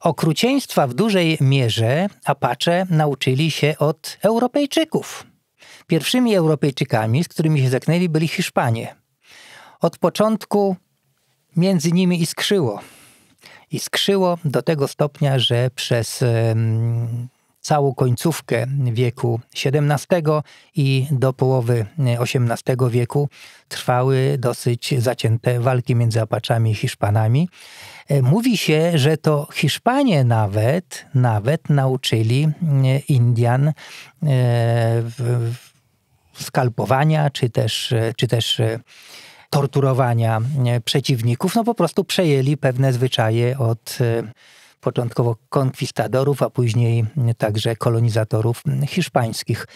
Okrucieństwa w dużej mierze Apache nauczyli się od Europejczyków. Pierwszymi Europejczykami, z którymi się zetknęli, byli Hiszpanie. Od początku między nimi iskrzyło. Iskrzyło do tego stopnia, że przez całą końcówkę wieku XVII i do połowy XVIII e, wieku trwały dosyć zacięte walki między Apaczami i Hiszpanami. E, mówi się, że to Hiszpanie nawet, nawet nauczyli e, Indian skalpowania czy też, czy też torturowania przeciwników. No po prostu przejęli pewne zwyczaje od początkowo konkwistadorów, a później także kolonizatorów hiszpańskich.